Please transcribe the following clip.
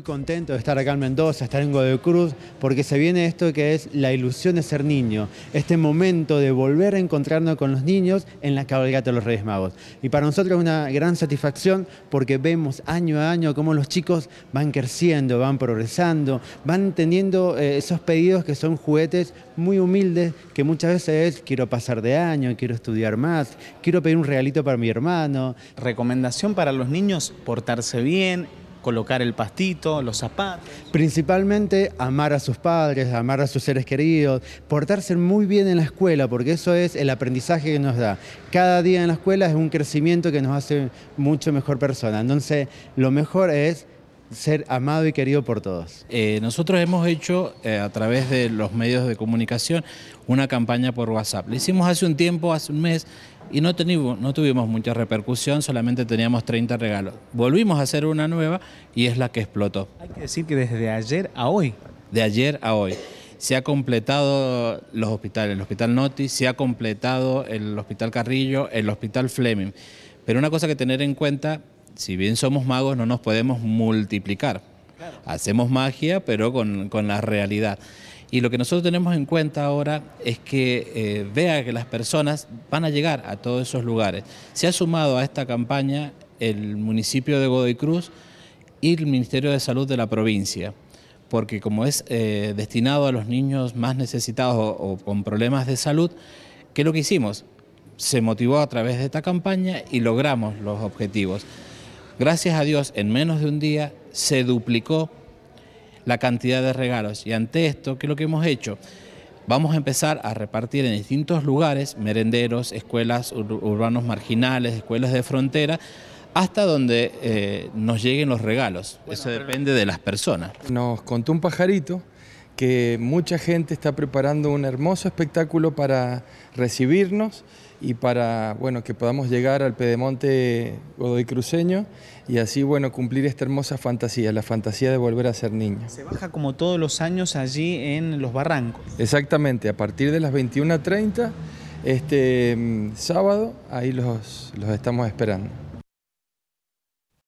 muy contento de estar acá en Mendoza, estar en Cruz, porque se viene esto que es la ilusión de ser niño, este momento de volver a encontrarnos con los niños en la cabalgata de los Reyes Magos. Y para nosotros es una gran satisfacción porque vemos año a año cómo los chicos van creciendo, van progresando, van teniendo eh, esos pedidos que son juguetes muy humildes, que muchas veces es quiero pasar de año, quiero estudiar más, quiero pedir un regalito para mi hermano. Recomendación para los niños, portarse bien, colocar el pastito, los zapatos. Principalmente amar a sus padres, amar a sus seres queridos, portarse muy bien en la escuela, porque eso es el aprendizaje que nos da. Cada día en la escuela es un crecimiento que nos hace mucho mejor persona. Entonces, lo mejor es ser amado y querido por todos? Eh, nosotros hemos hecho eh, a través de los medios de comunicación una campaña por WhatsApp. Lo hicimos hace un tiempo, hace un mes, y no, no tuvimos mucha repercusión, solamente teníamos 30 regalos. Volvimos a hacer una nueva y es la que explotó. Hay que decir que desde ayer a hoy. De ayer a hoy. Se ha completado los hospitales, el Hospital Noti, se ha completado el Hospital Carrillo, el Hospital Fleming. Pero una cosa que tener en cuenta si bien somos magos, no nos podemos multiplicar. Hacemos magia, pero con, la realidad. Y lo que nosotros tenemos en cuenta ahora es que eh, vea que las personas van a llegar a todos esos lugares. Se ha sumado a esta campaña el municipio de Godoy Cruz y el Ministerio de Salud de la provincia, porque como es eh, destinado a los niños más necesitados o, o con problemas de salud, ¿qué es lo que hicimos? Se motivó a través de esta campaña y logramos los objetivos. Gracias a Dios, en menos de un día se duplicó la cantidad de regalos. Y ante esto, ¿qué es lo que hemos hecho? Vamos a empezar a repartir en distintos lugares, merenderos, escuelas urbanos marginales, escuelas de frontera, hasta donde eh, nos lleguen los regalos. Eso depende de las personas. Nos contó un pajarito que mucha gente está preparando un hermoso espectáculo para recibirnos y para bueno, que podamos llegar al Pedemonte Godoy Cruceño y así bueno, cumplir esta hermosa fantasía, la fantasía de volver a ser niño. Se baja como todos los años allí en los barrancos. Exactamente, a partir de las 21.30 este mm, sábado, ahí los, los estamos esperando.